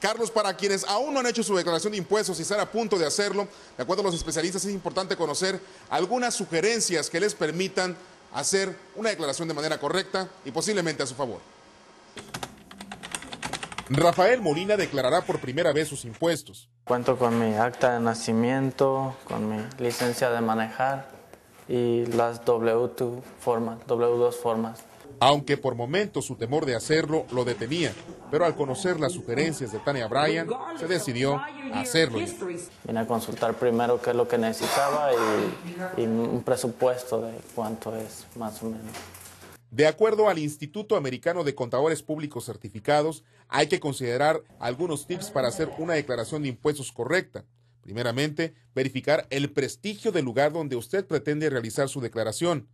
Carlos, para quienes aún no han hecho su declaración de impuestos y están a punto de hacerlo, de acuerdo a los especialistas, es importante conocer algunas sugerencias que les permitan hacer una declaración de manera correcta y posiblemente a su favor. Rafael Molina declarará por primera vez sus impuestos. Cuento con mi acta de nacimiento, con mi licencia de manejar y las W2 formas, W2 formas aunque por momentos su temor de hacerlo lo detenía, pero al conocer las sugerencias de Tania Bryan, se decidió a hacerlo. Vine a consultar primero qué es lo que necesitaba y, un presupuesto de cuánto es más o menos. De acuerdo al Instituto Americano de Contadores Públicos Certificados, hay que considerar algunos tips para hacer una declaración de impuestos correcta. Primeramente, verificar el prestigio del lugar donde usted pretende realizar su declaración.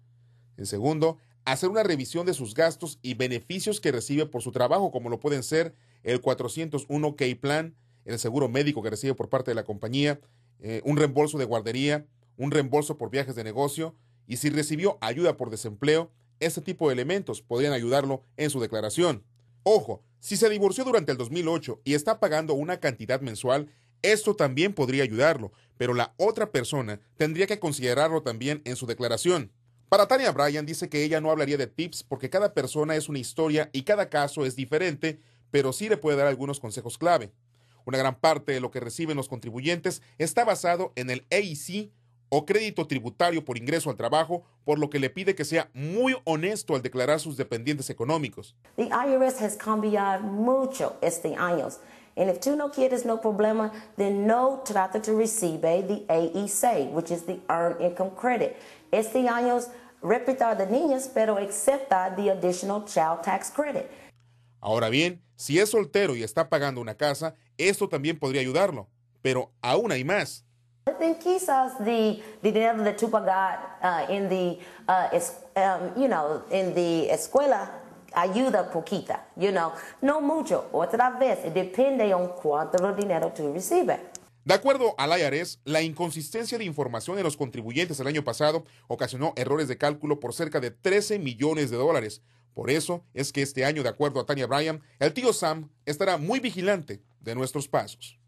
En segundo, hacer una revisión de sus gastos y beneficios que recibe por su trabajo, como lo pueden ser el 401k plan, el seguro médico que recibe por parte de la compañía, eh, un reembolso de guardería, un reembolso por viajes de negocio y si recibió ayuda por desempleo, este tipo de elementos podrían ayudarlo en su declaración. Ojo, si se divorció durante el 2008 y está pagando una cantidad mensual, esto también podría ayudarlo, pero la otra persona tendría que considerarlo también en su declaración. Para Tania Bryan dice que ella no hablaría de tips porque cada persona es una historia y cada caso es diferente, pero sí le puede dar algunos consejos clave. Una gran parte de lo que reciben los contribuyentes está basado en el EIC o crédito tributario por ingreso al trabajo, por lo que le pide que sea muy honesto al declarar sus dependientes económicos. The IRS has cambiado mucho este And if two no kid is no problema, then no trata de recibe eh, the AEC, which is the Earned Income Credit. Este años repitar de niñas, pero acepta the additional child tax credit. Ahora bien, si es soltero y está pagando una casa, esto también podría ayudarlo. Pero aún hay más. Then quizás the, the dinero de tú pagar uh, in the uh, um, you know in the escuela ayuda poquita, you know, no mucho, otra vez, depende de cuánto dinero tú recibes. De acuerdo al IRS, la inconsistencia de información de los contribuyentes el año pasado ocasionó errores de cálculo por cerca de 13 millones de dólares. Por eso es que este año, de acuerdo a Tania Bryan, el tío Sam estará muy vigilante de nuestros pasos.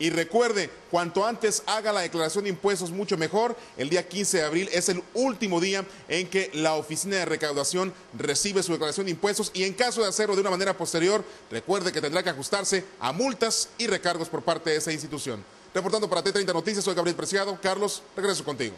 Y recuerde, cuanto antes haga la declaración de impuestos, mucho mejor. El día 15 de abril es el último día en que la Oficina de Recaudación recibe su declaración de impuestos y en caso de hacerlo de una manera posterior, recuerde que tendrá que ajustarse a multas y recargos por parte de esa institución. Reportando para T30 Noticias, soy Gabriel Preciado. Carlos, regreso contigo.